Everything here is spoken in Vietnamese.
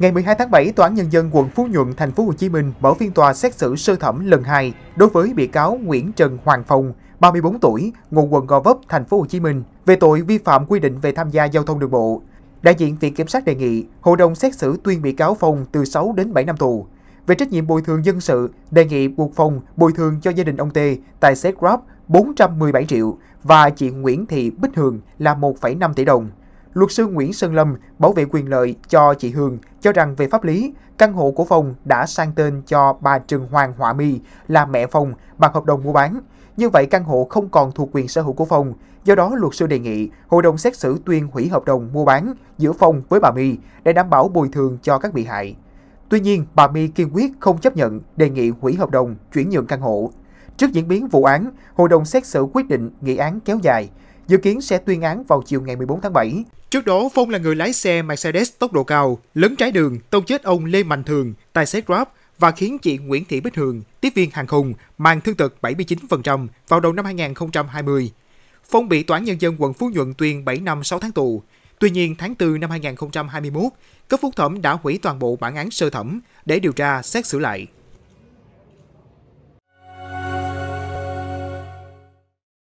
Ngày 12 tháng 7, Tòa án Nhân dân quận Phú Nhuận, thành phố Hồ Chí Minh mở phiên tòa xét xử sơ thẩm lần 2 đối với bị cáo Nguyễn Trần Hoàng Phong, 34 tuổi, ngụ quận Gò Vấp, thành phố Hồ Chí Minh, về tội vi phạm quy định về tham gia giao thông đường bộ. Đại diện Viện Kiểm sát đề nghị hội đồng xét xử tuyên bị cáo Phong từ 6 đến 7 năm tù. Về trách nhiệm bồi thường dân sự, đề nghị buộc Phong bồi thường cho gia đình ông Tê tài xế Grab 417 triệu và chị Nguyễn Thị Bích Hường là 1,5 tỷ đồng. Luật sư Nguyễn Sơn Lâm bảo vệ quyền lợi cho chị Hương cho rằng về pháp lý, căn hộ của Phong đã sang tên cho bà Trần Hoàng Họa My là mẹ Phong bằng hợp đồng mua bán. Như vậy căn hộ không còn thuộc quyền sở hữu của Phong. Do đó luật sư đề nghị hội đồng xét xử tuyên hủy hợp đồng mua bán giữa Phong với bà My để đảm bảo bồi thường cho các bị hại. Tuy nhiên, bà My kiên quyết không chấp nhận đề nghị hủy hợp đồng chuyển nhượng căn hộ. Trước diễn biến vụ án, hội đồng xét xử quyết định nghị án kéo dài dự kiến sẽ tuyên án vào chiều ngày 14 tháng 7. Trước đó, Phong là người lái xe Mercedes tốc độ cao, lấn trái đường, tông chết ông Lê Mạnh Thường, tài xế Grab và khiến chị Nguyễn Thị Bích Hường, tiếp viên hàng không, mang thương tật 79% vào đầu năm 2020. Phong bị Tòa án Nhân dân quận Phú Nhuận tuyên 7 năm 6 tháng tù. Tuy nhiên, tháng 4 năm 2021, cấp phúc thẩm đã hủy toàn bộ bản án sơ thẩm để điều tra xét xử lại.